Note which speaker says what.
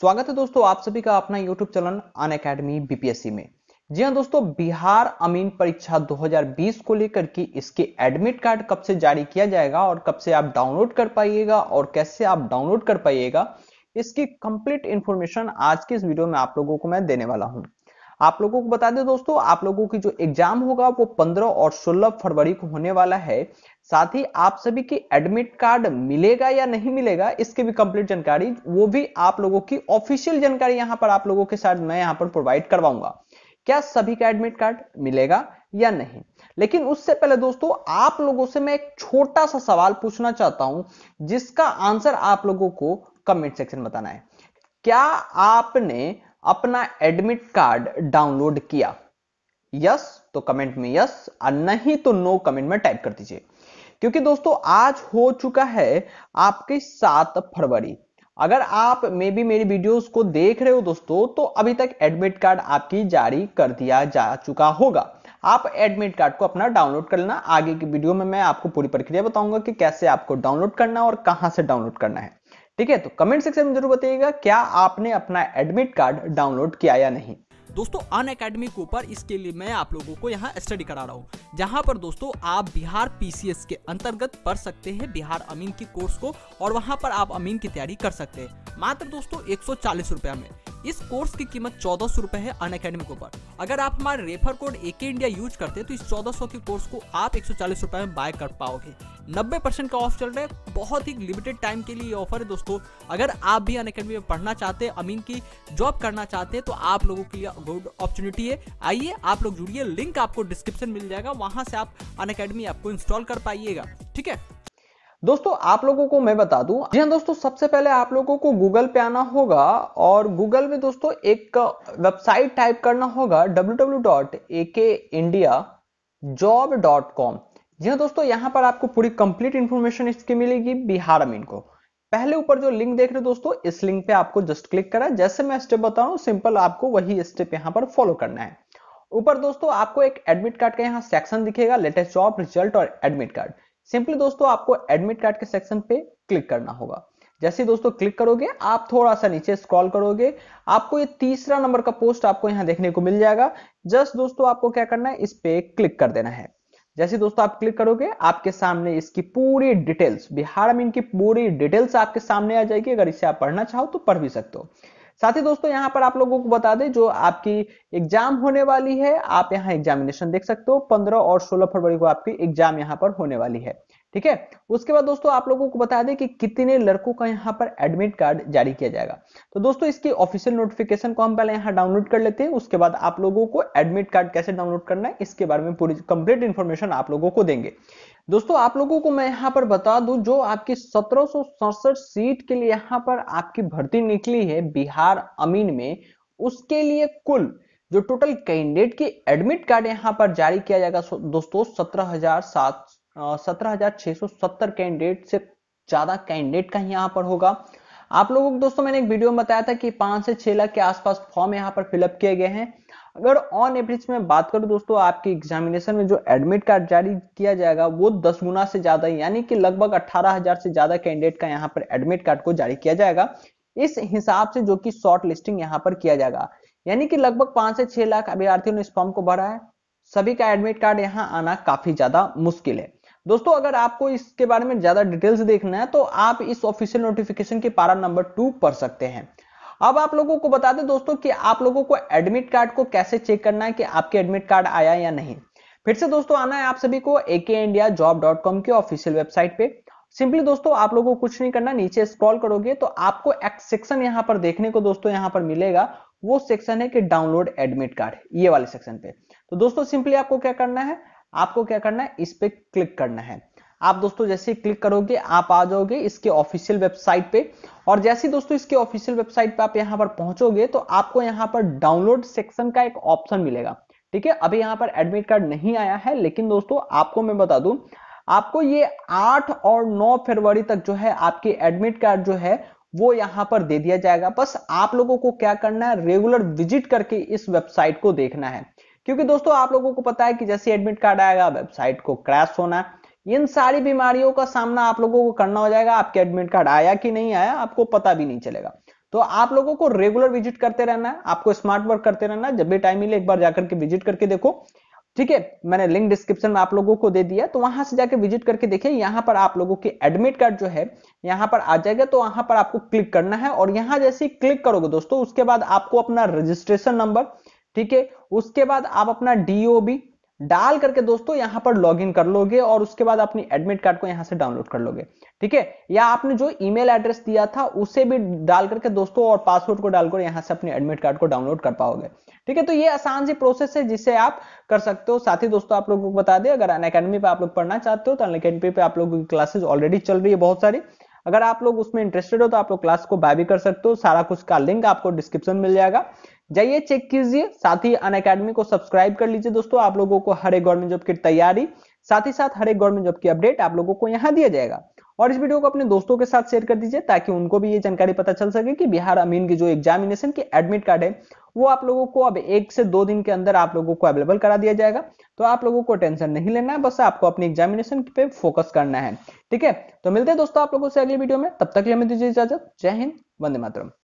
Speaker 1: स्वागत है दोस्तों आप सभी का अपना YouTube channel Unacademy BPSC में जी हाँ दोस्तों बिहार अमीन परीक्षा 2020 को लेकर की इसके एडमिट कार्ड कब से जारी किया जाएगा और कब से आप डाउनलोड कर पाइएगा और कैसे आप डाउनलोड कर पाइएगा इसकी कंप्लीट इंफॉर्मेशन आज के इस वीडियो में आप लोगों को मैं देने वाला हूँ आप लोगों को बता दें दोस्तों आप लोगों की जो एग्जाम होगा वो 15 और 16 फरवरी को होने वाला है साथ ही आप सभी की एडमिट कार्ड मिलेगा या नहीं मिलेगा इसके भी कंप्लीट जानकारी वो भी आप लोगों की ऑफिशियल जानकारी यहां पर आप लोगों के साथ मैं यहां पर प्रोवाइड करवाऊंगा क्या सभी का एडमिट कार्ड मिलेगा या नहीं लेकिन उससे पहले दोस्तों आप लोगों से मैं एक छोटा सा सवाल पूछना चाहता हूं जिसका आंसर आप लोगों को कमेंट सेक्शन बताना है क्या आपने अपना एडमिट कार्ड डाउनलोड किया यस तो कमेंट में यस और नहीं तो नो कमेंट में टाइप कर दीजिए क्योंकि दोस्तों आज हो चुका है आपके सात फरवरी अगर आप मे बी मेरी वीडियोस को देख रहे हो दोस्तों तो अभी तक एडमिट कार्ड आपकी जारी कर दिया जा चुका होगा आप एडमिट कार्ड को अपना डाउनलोड कर लेना आगे की वीडियो में मैं आपको पूरी प्रक्रिया बताऊंगा कि कैसे आपको डाउनलोड करना है और कहां से डाउनलोड करना है ठीक है तो कमेंट सेक्शन में जरूर बताइएगा क्या आपने अपना एडमिट कार्ड डाउनलोड किया या नहीं दोस्तों अन अकेडमी ऊपर इसके लिए मैं आप लोगों को यहाँ स्टडी करा रहा हूँ जहाँ पर दोस्तों आप बिहार पीसीएस के अंतर्गत पढ़ सकते हैं बिहार अमीन की कोर्स को और वहाँ पर आप अमीन की तैयारी कर सकते हैं मात्र दोस्तों एक सौ में इस कोर्स की कीमत चौदह सौ रूपए है अन अकेडमी के ऊपर अगर आप हमारे refer code A K India use करते तो इस चौदह सौ के कोर्स को आप एक सौ चालीस रूपए में बाय कर पाओगे नब्बे परसेंट का ऑफ चल रहा है बहुत ही लिमिटेड टाइम के लिए ऑफर है दोस्तों अगर आप भी अन अकेडमी में पढ़ना चाहते हैं अमीन की जॉब करना चाहते हैं तो आप लोगों के लिए गुड अपॉर्चुनिटी है आइए आप लोग जुड़िए लिंक आपको डिस्क्रिप्शन मिल जाएगा वहां से आप अन अकेडमी आपको इंस्टॉल कर पाइएगा ठीक है दोस्तों आप लोगों को मैं बता दूं जी हाँ दोस्तों सबसे पहले आप लोगों को गूगल पे आना होगा और गूगल में दोस्तों एक वेबसाइट टाइप करना होगा www.akindiajob.com जी हाँ दोस्तों यहाँ पर आपको पूरी कंप्लीट इंफॉर्मेशन इसकी मिलेगी बिहार में इनको पहले ऊपर जो लिंक देख रहे हो दोस्तों इस लिंक पे आपको जस्ट क्लिक करा जैसे मैं स्टेप बता रहा हूँ सिंपल आपको वही स्टेप यहाँ पर फॉलो करना है ऊपर दोस्तों आपको एक एडमिट कार्ड का यहाँ सेक्शन दिखेगा लेटेस्ट जॉब रिजल्ट और एडमिट कार्ड सिंपली दोस्तों आपको एडमिट कार्ड के सेक्शन पे क्लिक करना होगा जैसे दोस्तों क्लिक करोगे आप थोड़ा सा नीचे स्क्रॉल करोगे आपको ये तीसरा नंबर का पोस्ट आपको यहां देखने को मिल जाएगा जस्ट दोस्तों आपको क्या करना है इस पे क्लिक कर देना है जैसे दोस्तों आप क्लिक करोगे आपके सामने इसकी पूरी डिटेल्स बिहार में इनकी पूरी डिटेल्स आपके सामने आ जाएगी अगर इसे आप पढ़ना चाहो तो पढ़ भी सकते हो साथ ही दोस्तों यहाँ पर आप लोगों को बता दें जो आपकी एग्जाम होने वाली है आप यहाँ एग्जामिनेशन देख सकते हो पंद्रह और सोलह फरवरी को आपकी एग्जाम यहाँ पर होने वाली है ठीक है उसके बाद दोस्तों आप लोगों को बता दें कि कितने लड़कों का यहाँ पर एडमिट कार्ड जारी किया जाएगा तो दोस्तों इसकी ऑफिशियल नोटिफिकेशन को हम पहले यहाँ डाउनलोड कर लेते हैं उसके बाद आप लोगों को एडमिट कार्ड कैसे डाउनलोड करना है इसके बारे में पूरी कंप्लीट इन्फॉर्मेशन आप लोगों को देंगे दोस्तों आप लोगों को मैं यहाँ पर बता दूं जो आपकी सत्रह सीट के लिए यहाँ पर आपकी भर्ती निकली है बिहार अमीन में उसके लिए कुल जो टोटल कैंडिडेट की एडमिट कार्ड यहाँ पर जारी किया जाएगा दोस्तों सत्रह हजार सात सत्रह हजार छह सौ सत्तर कैंडिडेट से ज्यादा कैंडिडेट का यहाँ पर होगा आप लोगों को दोस्तों मैंने एक वीडियो में बताया था कि पांच से छह लाख के आसपास फॉर्म यहाँ पर फिलअप किए गए हैं अगर ऑन एवरेज में बात करूं दोस्तों आपकी एग्जामिनेशन में जो एडमिट कार्ड जारी किया जाएगा वो दस गुना से ज्यादा यानी कि लगभग अट्ठारह हजार से ज्यादा कैंडिडेट का यहाँ पर एडमिट कार्ड को जारी किया जाएगा इस हिसाब से जो कि शॉर्ट लिस्टिंग यहाँ पर किया जाएगा यानी कि लगभग पांच से छह लाख अभ्यार्थियों ने इस फॉर्म को भरा है सभी का एडमिट कार्ड यहाँ आना काफी ज्यादा मुश्किल है दोस्तों अगर आपको इसके बारे में ज्यादा डिटेल्स देखना है तो आप इस ऑफिशियल नोटिफिकेशन के पारा नंबर टू पढ़ सकते हैं अब आप लोगों को बता दें दोस्तों कि आप लोगों को एडमिट कार्ड को कैसे चेक करना है कि आपके एडमिट कार्ड आया या नहीं फिर से दोस्तों आना है आप सभी को A K India job dot com की ऑफिशियल वेबसाइट पे सिंपली दोस्तों आप लोगों को कुछ नहीं करना नीचे स्क्रॉल करोगे तो आपको एक सेक्शन यहाँ पर देखने को दोस्तों यहाँ पर मिलेगा वो सेक्शन है कि डाउनलोड एडमिट कार्ड ये वाले सेक्शन पे तो दोस्तों सिंपली आपको क्या करना है आपको क्या करना है इस पे क्लिक करना है आप दोस्तों जैसे ही क्लिक करोगे आप आ जाओगे इसके ऑफिशियल वेबसाइट पे और जैसे ही दोस्तों इसके ऑफिशियल वेबसाइट पे आप यहाँ पर पहुंचोगे तो आपको यहाँ पर डाउनलोड सेक्शन का एक ऑप्शन मिलेगा ठीक है अभी यहाँ पर एडमिट कार्ड नहीं आया है लेकिन दोस्तों आपको मैं बता दू आपको ये आठ और नौ फरवरी तक जो है आपके एडमिट कार्ड जो है वो यहाँ पर दे दिया जाएगा बस आप लोगों को क्या करना है रेगुलर विजिट करके इस वेबसाइट को देखना है क्योंकि दोस्तों आप लोगों को पता है कि जैसे एडमिट कार्ड आएगा वेबसाइट को क्रैश होना इन सारी बीमारियों का सामना आप लोगों को करना हो जाएगा आपके एडमिट कार्ड आया कि नहीं आया आपको पता भी नहीं चलेगा तो आप लोगों को रेगुलर विजिट करते रहना है आपको स्मार्ट वर्क करते रहना जब भी टाइम मिले एक बार जाकर के विजिट करके देखो ठीक है मैंने लिंक डिस्क्रिप्शन में आप लोगों को दे दिया तो वहां से जाके विजिट करके देखिए यहां पर आप लोगों के एडमिट कार्ड जो है यहां पर आ जाएगा तो वहां पर आपको क्लिक करना है और यहां जैसे क्लिक करोगे दोस्तों उसके बाद आपको अपना रजिस्ट्रेशन नंबर ठीक है उसके बाद आप अपना डीओबी डाल करके दोस्तों यहाँ पर लॉगिन कर लोगे और उसके बाद अपनी एडमिट कार्ड को यहाँ से डाउनलोड कर लोगे ठीक है या आपने जो ईमेल एड्रेस दिया था उसे भी डाल करके दोस्तों और पासवर्ड को डालकर यहां से अपने एडमिट कार्ड को डाउनलोड कर पाओगे ठीक है तो ये आसान सी प्रोसेस है जिसे आप कर सकते हो साथ ही दोस्तों आप लोगों को बता दें अगर अन अकेडमी आप लोग पढ़ना चाहते हो तो अन अकेडमी पे आप लोगों की क्लासेज ऑलरेडी चल रही है बहुत सारी अगर आप लोग उसमें इंटरेस्टेड हो तो आप लोग क्लास को बाय भी कर सकते हो सारा कुछ का लिंक आपको डिस्क्रिप्शन मिल जाएगा जाइए चेक कीजिए साथ ही अन अकेडमी को सब्सक्राइब कर लीजिए दोस्तों आप लोगों को हर एक गवर्नमेंट जॉब की तैयारी साथ ही साथ हर एक गवर्नमेंट जॉब की अपडेट आप लोगों को यहाँ दिया जाएगा और इस वीडियो को अपने दोस्तों के साथ शेयर कर दीजिए ताकि उनको भी ये जानकारी पता चल सके कि बिहार अमीन की जो एग्जामिनेशन की एडमिट कार्ड है वो आप लोगों को अब एक से दो दिन के अंदर आप लोगों को अवेलेबल करा दिया जाएगा तो आप लोगों को टेंशन नहीं लेना है बस आपको अपने एग्जामिनेशन पे फोकस करना है ठीक है तो मिलते हैं दोस्तों आप लोगों से अगली वीडियो में तब तक हमें दीजिए इजाजत जय हिंद वंदे मातरम